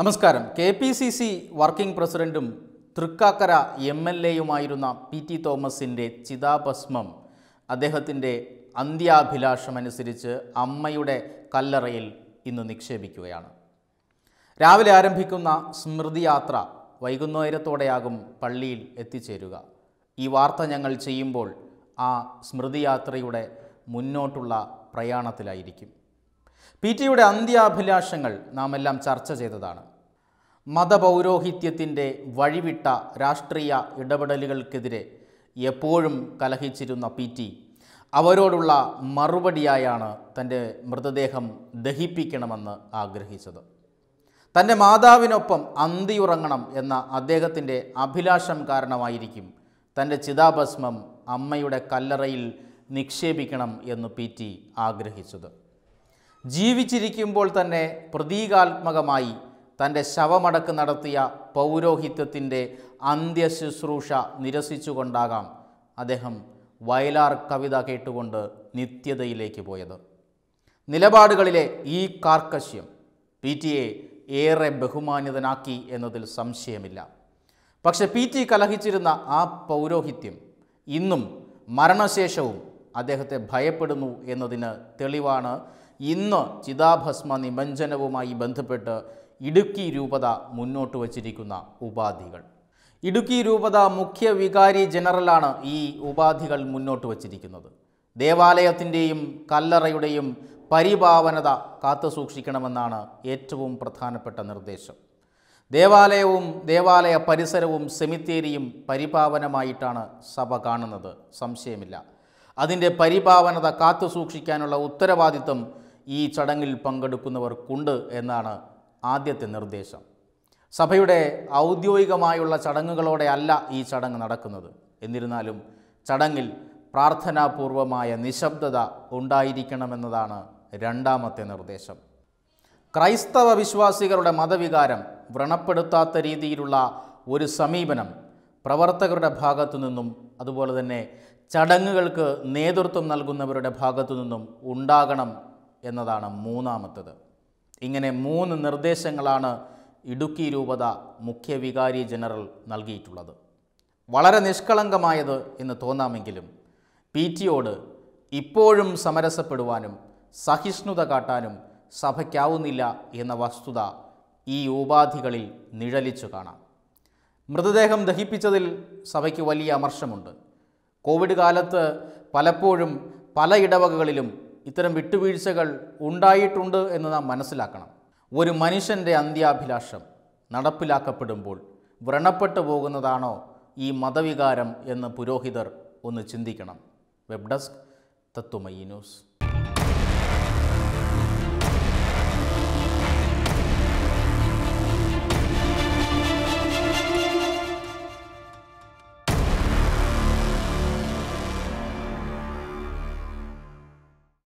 നമസ്കാരം K P C C working പ്രസിഡൻറ്റും Thrikkakara M L എയുമായിരുന്ന പി ടി തോമസിൻ്റെ ചിതാഭസ്മം അദ്ദേഹത്തിൻ്റെ അന്ത്യാഭിലാഷമനുസരിച്ച് അമ്മയുടെ കല്ലറയിൽ ഇന്ന് നിക്ഷേപിക്കുകയാണ് രാവിലെ ആരംഭിക്കുന്ന സ്മൃതിയാത്ര വൈകുന്നേരത്തോടെയാകും പള്ളിയിൽ എത്തിച്ചേരുക ഈ വാർത്ത ഞങ്ങൾ ചെയ്യുമ്പോൾ ആ സ്മൃതിയാത്രയുടെ മുന്നോട്ടുള്ള പ്രയാണത്തിലായിരിക്കും പി ടിയുടെ അന്ത്യാഭിലാഷങ്ങൾ നാം എല്ലാം ചർച്ച ചെയ്തതാണ് മതപൗരോഹിത്യത്തിൻ്റെ വഴിവിട്ട രാഷ്ട്രീയ ഇടപെടലുകൾക്കെതിരെ എപ്പോഴും കലഹിച്ചിരുന്ന പി ടി അവരോടുള്ള മറുപടിയായാണ് തൻ്റെ മൃതദേഹം ദഹിപ്പിക്കണമെന്ന് ആഗ്രഹിച്ചത് തൻ്റെ മാതാവിനൊപ്പം അന്തിയുറങ്ങണം എന്ന അദ്ദേഹത്തിൻ്റെ അഭിലാഷം കാരണമായിരിക്കും തൻ്റെ ചിതാഭസ്മം അമ്മയുടെ കല്ലറയിൽ നിക്ഷേപിക്കണം എന്ന് പി ടി ആഗ്രഹിച്ചത് ജീവിച്ചിരിക്കുമ്പോൾ തന്നെ പ്രതീകാത്മകമായി തൻ്റെ ശവമടക്ക് നടത്തിയ പൗരോഹിത്യത്തിൻ്റെ അന്ത്യശുശ്രൂഷ നിരസിച്ചുകൊണ്ടാകാം അദ്ദേഹം വയലാർ കവിത കേട്ടുകൊണ്ട് നിത്യതയിലേക്ക് പോയത് നിലപാടുകളിലെ ഈ കാർക്കശ്യം പി ടിയെ ഏറെ ബഹുമാന്യതനാക്കി എന്നതിൽ സംശയമില്ല പക്ഷെ പി ടി കലഹിച്ചിരുന്ന ആ പൗരോഹിത്യം ഇന്നും മരണശേഷവും അദ്ദേഹത്തെ ഭയപ്പെടുന്നു എന്നതിന് തെളിവാണ് ഇന്ന് ചിതാഭസ്മ നിമഞ്ജനവുമായി ബന്ധപ്പെട്ട് ഇടുക്കി രൂപത മുന്നോട്ട് വച്ചിരിക്കുന്ന ഉപാധികൾ ഇടുക്കി രൂപത മുഖ്യ വികാരി ജനറലാണ് ഈ ഉപാധികൾ മുന്നോട്ട് വച്ചിരിക്കുന്നത് ദേവാലയത്തിൻ്റെയും കല്ലറയുടെയും പരിഭാവനത കാത്തുസൂക്ഷിക്കണമെന്നാണ് ഏറ്റവും പ്രധാനപ്പെട്ട നിർദ്ദേശം ദേവാലയവും ദേവാലയ പരിസരവും സെമിത്തേരിയും പരിപാവനമായിട്ടാണ് സഭ കാണുന്നത് സംശയമില്ല അതിൻ്റെ പരിപാവനത കാത്തുസൂക്ഷിക്കാനുള്ള ഉത്തരവാദിത്വം ഈ ചടങ്ങിൽ പങ്കെടുക്കുന്നവർക്കുണ്ട് എന്നാണ് ആദ്യത്തെ നിർദ്ദേശം സഭയുടെ ഔദ്യോഗികമായുള്ള ചടങ്ങുകളോടെ അല്ല ഈ ചടങ്ങ് നടക്കുന്നത് എന്നിരുന്നാലും ചടങ്ങിൽ പ്രാർത്ഥനാപൂർവമായ നിശബ്ദത ഉണ്ടായിരിക്കണമെന്നതാണ് രണ്ടാമത്തെ നിർദ്ദേശം ക്രൈസ്തവ വിശ്വാസികളുടെ മതവികാരം വ്രണപ്പെടുത്താത്ത രീതിയിലുള്ള ഒരു സമീപനം പ്രവർത്തകരുടെ ഭാഗത്തു നിന്നും അതുപോലെ തന്നെ ചടങ്ങുകൾക്ക് നേതൃത്വം നൽകുന്നവരുടെ ഭാഗത്തു നിന്നും ഉണ്ടാകണം എന്നതാണ് മൂന്നാമത്തത് ഇങ്ങനെ മൂന്ന് നിർദ്ദേശങ്ങളാണ് ഇടുക്കി രൂപത മുഖ്യ വികാരി ജനറൽ നൽകിയിട്ടുള്ളത് വളരെ നിഷ്കളങ്കമായത് എന്ന് തോന്നാമെങ്കിലും പി ടിയോട് ഇപ്പോഴും സമരസപ്പെടുവാനും സഹിഷ്ണുത കാട്ടാനും സഭയ്ക്കാവുന്നില്ല എന്ന വസ്തുത ഈ ഉപാധികളിൽ നിഴലിച്ചു കാണാം മൃതദേഹം ദഹിപ്പിച്ചതിൽ സഭയ്ക്ക് വലിയ അമർഷമുണ്ട് കോവിഡ് കാലത്ത് പലപ്പോഴും പല ഇടവകകളിലും ഇത്തരം വിട്ടുവീഴ്ചകൾ ഉണ്ടായിട്ടുണ്ട് എന്ന് നാം മനസ്സിലാക്കണം ഒരു മനുഷ്യൻ്റെ അന്ത്യാഭിലാഷം നടപ്പിലാക്കപ്പെടുമ്പോൾ വ്രണപ്പെട്ടു പോകുന്നതാണോ ഈ മതവികാരം എന്ന് പുരോഹിതർ ഒന്ന് ചിന്തിക്കണം വെബ് ഡെസ്ക് തത്വമയി ന്യൂസ്